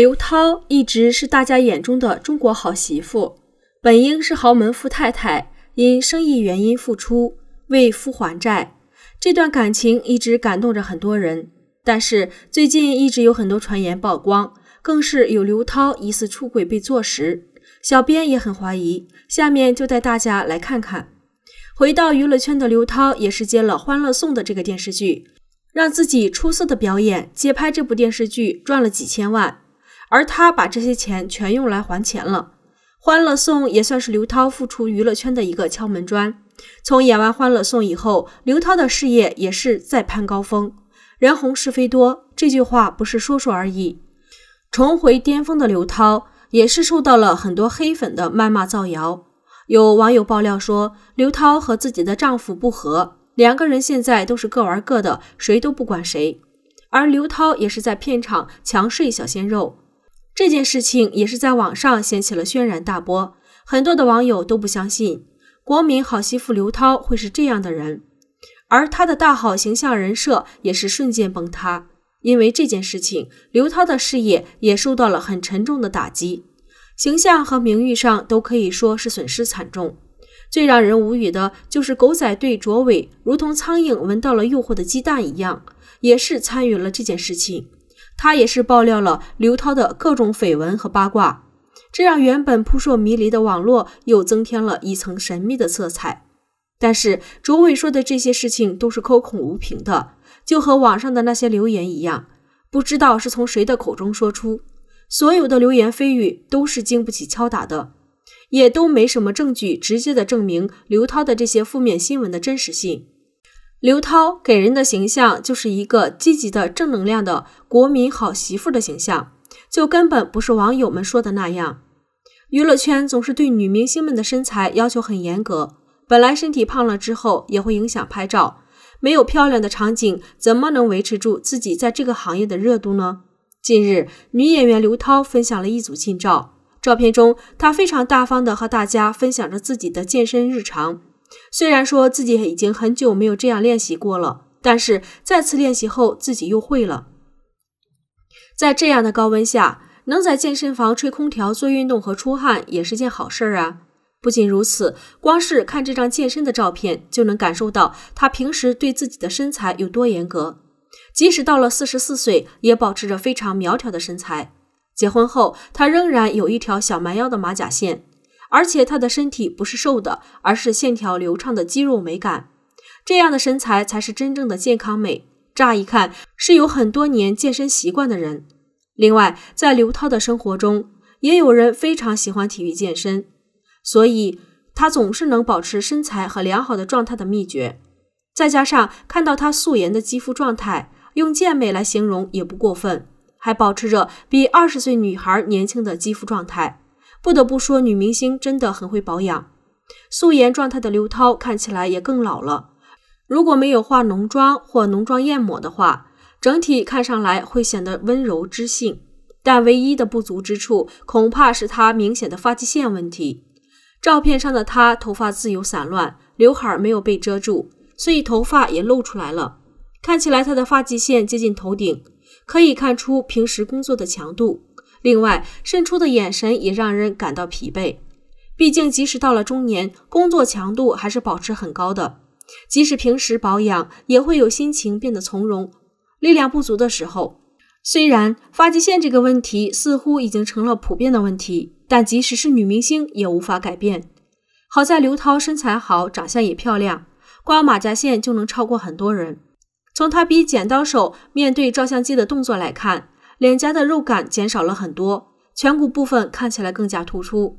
刘涛一直是大家眼中的中国好媳妇，本应是豪门富太太，因生意原因复出为夫还债，这段感情一直感动着很多人。但是最近一直有很多传言曝光，更是有刘涛疑似出轨被坐实，小编也很怀疑。下面就带大家来看看，回到娱乐圈的刘涛也是接了《欢乐颂》的这个电视剧，让自己出色的表演接拍这部电视剧赚了几千万。而他把这些钱全用来还钱了，《欢乐颂》也算是刘涛复出娱乐圈的一个敲门砖。从演完《欢乐颂》以后，刘涛的事业也是在攀高峰。人红是非多，这句话不是说说而已。重回巅峰的刘涛也是受到了很多黑粉的谩骂造谣。有网友爆料说，刘涛和自己的丈夫不和，两个人现在都是各玩各的，谁都不管谁。而刘涛也是在片场强睡小鲜肉。这件事情也是在网上掀起了轩然大波，很多的网友都不相信国民好媳妇刘涛会是这样的人，而她的大好形象人设也是瞬间崩塌。因为这件事情，刘涛的事业也受到了很沉重的打击，形象和名誉上都可以说是损失惨重。最让人无语的就是狗仔队卓伟，如同苍蝇闻到了诱惑的鸡蛋一样，也是参与了这件事情。他也是爆料了刘涛的各种绯闻和八卦，这让原本扑朔迷离的网络又增添了一层神秘的色彩。但是卓伟说的这些事情都是空口无凭的，就和网上的那些流言一样，不知道是从谁的口中说出。所有的流言蜚语都是经不起敲打的，也都没什么证据直接的证明刘涛的这些负面新闻的真实性。刘涛给人的形象就是一个积极的、正能量的国民好媳妇的形象，就根本不是网友们说的那样。娱乐圈总是对女明星们的身材要求很严格，本来身体胖了之后也会影响拍照，没有漂亮的场景怎么能维持住自己在这个行业的热度呢？近日，女演员刘涛分享了一组近照，照片中她非常大方地和大家分享着自己的健身日常。虽然说自己已经很久没有这样练习过了，但是再次练习后，自己又会了。在这样的高温下，能在健身房吹空调做运动和出汗也是件好事儿啊！不仅如此，光是看这张健身的照片，就能感受到他平时对自己的身材有多严格。即使到了四十四岁，也保持着非常苗条的身材。结婚后，他仍然有一条小蛮腰的马甲线。而且他的身体不是瘦的，而是线条流畅的肌肉美感，这样的身材才是真正的健康美。乍一看是有很多年健身习惯的人。另外，在刘涛的生活中，也有人非常喜欢体育健身，所以他总是能保持身材和良好的状态的秘诀。再加上看到他素颜的肌肤状态，用健美来形容也不过分，还保持着比二十岁女孩年轻的肌肤状态。不得不说，女明星真的很会保养。素颜状态的刘涛看起来也更老了。如果没有化浓妆或浓妆艳抹的话，整体看上来会显得温柔知性。但唯一的不足之处，恐怕是她明显的发际线问题。照片上的她头发自由散乱，刘海没有被遮住，所以头发也露出来了。看起来她的发际线接近头顶，可以看出平时工作的强度。另外，渗出的眼神也让人感到疲惫。毕竟，即使到了中年，工作强度还是保持很高的。即使平时保养，也会有心情变得从容。力量不足的时候，虽然发际线这个问题似乎已经成了普遍的问题，但即使是女明星也无法改变。好在刘涛身材好，长相也漂亮，光马甲线就能超过很多人。从她比剪刀手面对照相机的动作来看。脸颊的肉感减少了很多，颧骨部分看起来更加突出。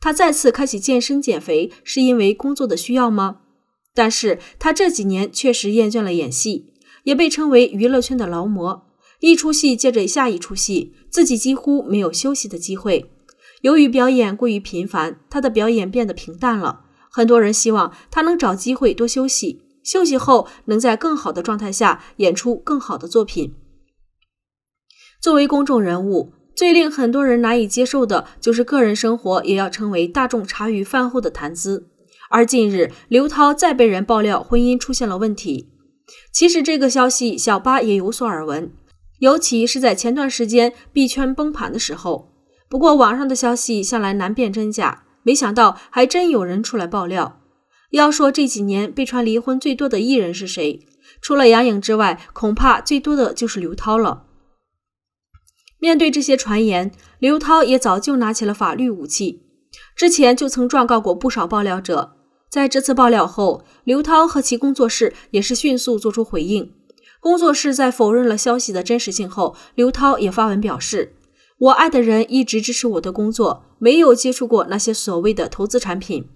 他再次开启健身减肥，是因为工作的需要吗？但是他这几年确实厌倦了演戏，也被称为娱乐圈的劳模，一出戏接着下一出戏，自己几乎没有休息的机会。由于表演过于频繁，他的表演变得平淡了。很多人希望他能找机会多休息，休息后能在更好的状态下演出更好的作品。作为公众人物，最令很多人难以接受的就是个人生活也要成为大众茶余饭后的谈资。而近日，刘涛再被人爆料婚姻出现了问题。其实这个消息小八也有所耳闻，尤其是在前段时间币圈崩盘的时候。不过网上的消息向来难辨真假，没想到还真有人出来爆料。要说这几年被传离婚最多的艺人是谁，除了杨颖之外，恐怕最多的就是刘涛了。面对这些传言，刘涛也早就拿起了法律武器，之前就曾状告过不少爆料者。在这次爆料后，刘涛和其工作室也是迅速做出回应。工作室在否认了消息的真实性后，刘涛也发文表示：“我爱的人一直支持我的工作，没有接触过那些所谓的投资产品。”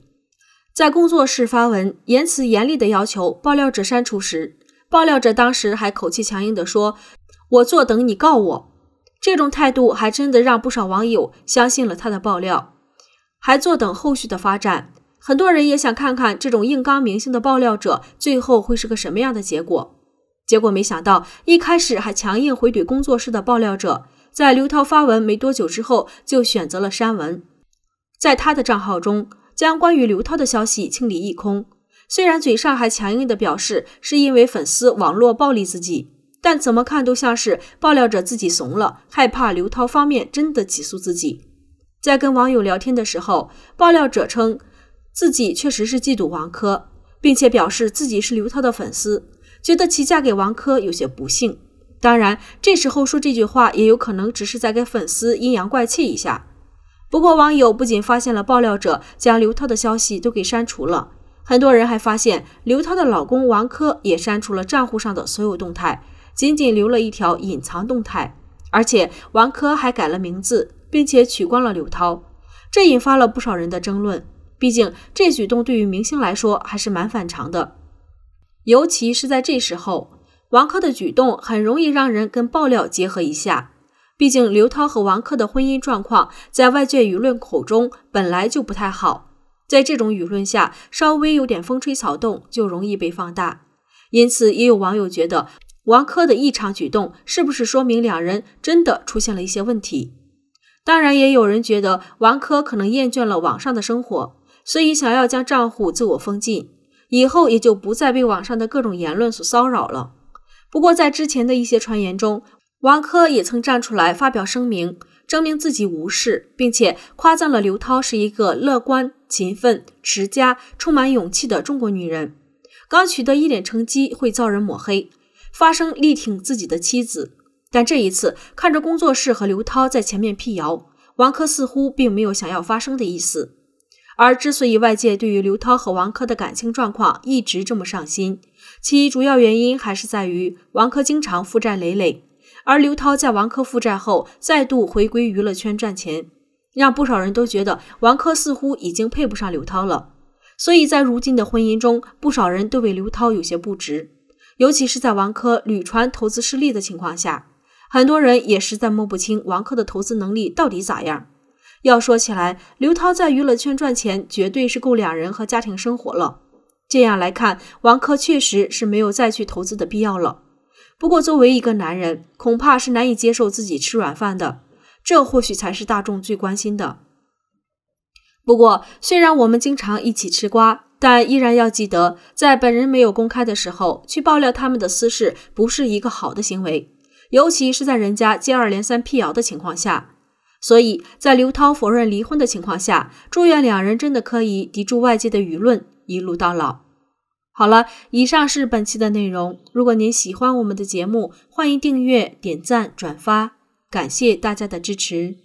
在工作室发文言辞严厉的要求爆料者删除时，爆料者当时还口气强硬地说：“我坐等你告我。”这种态度还真的让不少网友相信了他的爆料，还坐等后续的发展。很多人也想看看这种硬刚明星的爆料者最后会是个什么样的结果。结果没想到，一开始还强硬回怼工作室的爆料者，在刘涛发文没多久之后就选择了删文，在他的账号中将关于刘涛的消息清理一空。虽然嘴上还强硬的表示是因为粉丝网络暴力自己。但怎么看都像是爆料者自己怂了，害怕刘涛方面真的起诉自己。在跟网友聊天的时候，爆料者称自己确实是嫉妒王珂，并且表示自己是刘涛的粉丝，觉得其嫁给王珂有些不幸。当然，这时候说这句话也有可能只是在给粉丝阴阳怪气一下。不过，网友不仅发现了爆料者将刘涛的消息都给删除了，很多人还发现刘涛的老公王珂也删除了账户上的所有动态。仅仅留了一条隐藏动态，而且王珂还改了名字，并且取关了刘涛，这引发了不少人的争论。毕竟这举动对于明星来说还是蛮反常的，尤其是在这时候，王珂的举动很容易让人跟爆料结合一下。毕竟刘涛和王珂的婚姻状况在外界舆论口中本来就不太好，在这种舆论下，稍微有点风吹草动就容易被放大。因此，也有网友觉得。王珂的异常举动，是不是说明两人真的出现了一些问题？当然，也有人觉得王珂可能厌倦了网上的生活，所以想要将账户自我封禁，以后也就不再被网上的各种言论所骚扰了。不过，在之前的一些传言中，王珂也曾站出来发表声明，证明自己无事，并且夸赞了刘涛是一个乐观、勤奋、持家、充满勇气的中国女人。刚取得一点成绩会遭人抹黑。发声力挺自己的妻子，但这一次看着工作室和刘涛在前面辟谣，王珂似乎并没有想要发声的意思。而之所以外界对于刘涛和王珂的感情状况一直这么上心，其主要原因还是在于王珂经常负债累累，而刘涛在王珂负债后再度回归娱乐圈赚钱，让不少人都觉得王珂似乎已经配不上刘涛了。所以在如今的婚姻中，不少人都为刘涛有些不值。尤其是在王珂屡传投资失利的情况下，很多人也实在摸不清王珂的投资能力到底咋样。要说起来，刘涛在娱乐圈赚钱绝对是够两人和家庭生活了。这样来看，王珂确实是没有再去投资的必要了。不过，作为一个男人，恐怕是难以接受自己吃软饭的。这或许才是大众最关心的。不过，虽然我们经常一起吃瓜。但依然要记得，在本人没有公开的时候去爆料他们的私事，不是一个好的行为，尤其是在人家接二连三辟谣的情况下。所以在刘涛否认离婚的情况下，祝愿两人真的可以抵住外界的舆论，一路到老。好了，以上是本期的内容。如果您喜欢我们的节目，欢迎订阅、点赞、转发，感谢大家的支持。